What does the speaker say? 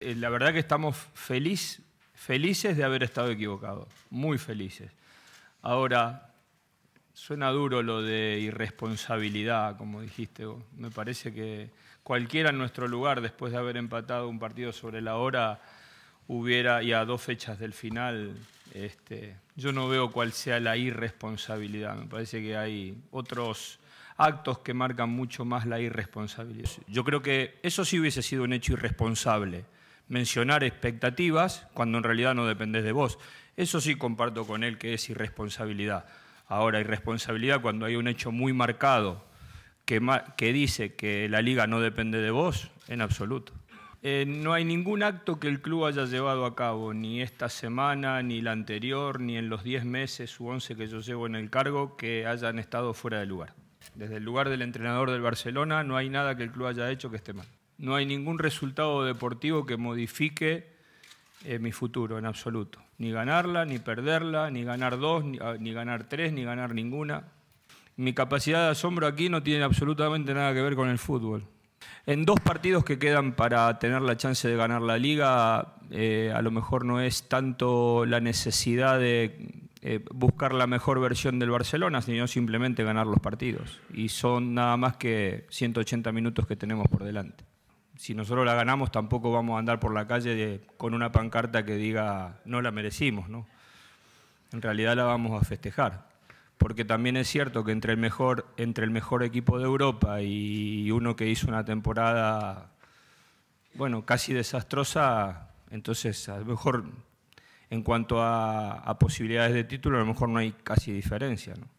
Eh, la verdad que estamos feliz, felices de haber estado equivocados, muy felices. Ahora, suena duro lo de irresponsabilidad, como dijiste vos. Me parece que cualquiera en nuestro lugar, después de haber empatado un partido sobre la hora, hubiera, y a dos fechas del final, este, yo no veo cuál sea la irresponsabilidad. Me parece que hay otros actos que marcan mucho más la irresponsabilidad. Yo creo que eso sí hubiese sido un hecho irresponsable mencionar expectativas cuando en realidad no dependés de vos. Eso sí comparto con él que es irresponsabilidad. Ahora, irresponsabilidad cuando hay un hecho muy marcado que, dice que la liga no depende de vos, en absoluto. Eh, no hay ningún acto que el club haya llevado a cabo, ni esta semana, ni la anterior, ni en los 10 meses u 11 que yo llevo en el cargo, que hayan estado fuera de lugar. Desde el lugar del entrenador del Barcelona no hay nada que el club haya hecho que esté mal. No hay ningún resultado deportivo que modifique eh, mi futuro en absoluto. Ni ganarla, ni perderla, ni ganar dos, ah, ni, ganar tres, ni ganar ninguna. Mi capacidad de asombro aquí no tiene absolutamente nada que ver con el fútbol. En dos partidos que quedan para tener la chance de ganar la liga, eh, a lo mejor no es tanto la necesidad de eh, buscar la mejor versión del Barcelona, sino simplemente ganar los partidos. Y son nada más que 180 minutos que tenemos por delante si nosotros la ganamos tampoco vamos a andar por la calle de, con una pancarta que diga no la merecimos, ¿no? En realidad la vamos a festejar, porque también es cierto que entre el mejor, entre el mejor equipo de Europa y uno que hizo una temporada, bueno, casi desastrosa, entonces a lo mejor en cuanto a, a posibilidades de título, a lo mejor no hay casi diferencia, ¿no?